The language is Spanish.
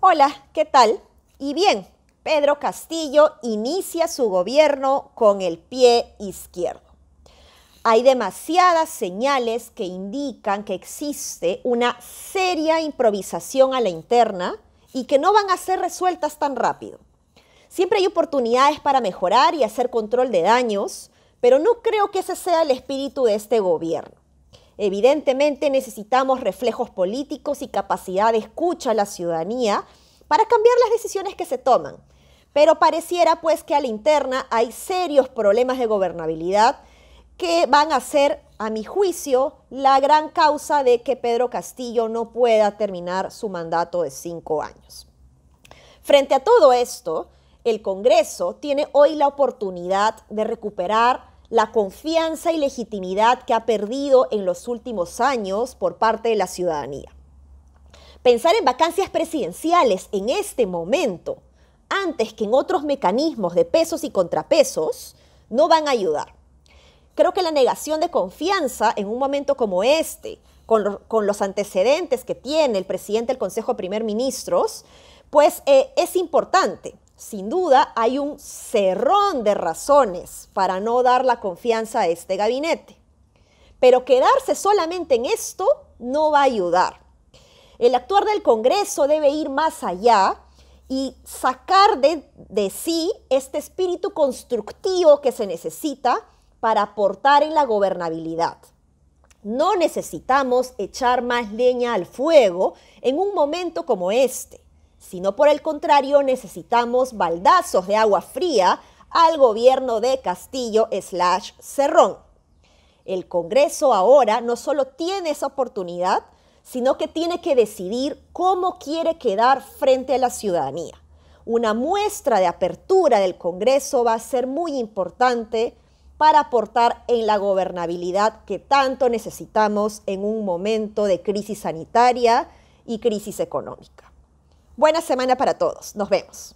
Hola, ¿qué tal? Y bien, Pedro Castillo inicia su gobierno con el pie izquierdo. Hay demasiadas señales que indican que existe una seria improvisación a la interna y que no van a ser resueltas tan rápido. Siempre hay oportunidades para mejorar y hacer control de daños, pero no creo que ese sea el espíritu de este gobierno. Evidentemente necesitamos reflejos políticos y capacidad de escucha a la ciudadanía para cambiar las decisiones que se toman. Pero pareciera pues que a la interna hay serios problemas de gobernabilidad que van a ser, a mi juicio, la gran causa de que Pedro Castillo no pueda terminar su mandato de cinco años. Frente a todo esto, el Congreso tiene hoy la oportunidad de recuperar la confianza y legitimidad que ha perdido en los últimos años por parte de la ciudadanía. Pensar en vacancias presidenciales en este momento, antes que en otros mecanismos de pesos y contrapesos, no van a ayudar. Creo que la negación de confianza en un momento como este, con, los antecedentes que tiene el presidente del Consejo de Primer Ministros, pues eh, es importante. Sin duda, hay un cerrón de razones para no dar la confianza a este gabinete. Pero quedarse solamente en esto no va a ayudar. El actuar del Congreso debe ir más allá y sacar de, sí este espíritu constructivo que se necesita para aportar en la gobernabilidad. No necesitamos echar más leña al fuego en un momento como este sino por el contrario necesitamos baldazos de agua fría al gobierno de Castillo slash Cerrón. El Congreso ahora no solo tiene esa oportunidad, sino que tiene que decidir cómo quiere quedar frente a la ciudadanía. Una muestra de apertura del Congreso va a ser muy importante para aportar en la gobernabilidad que tanto necesitamos en un momento de crisis sanitaria y crisis económica. Buena semana para todos. Nos vemos.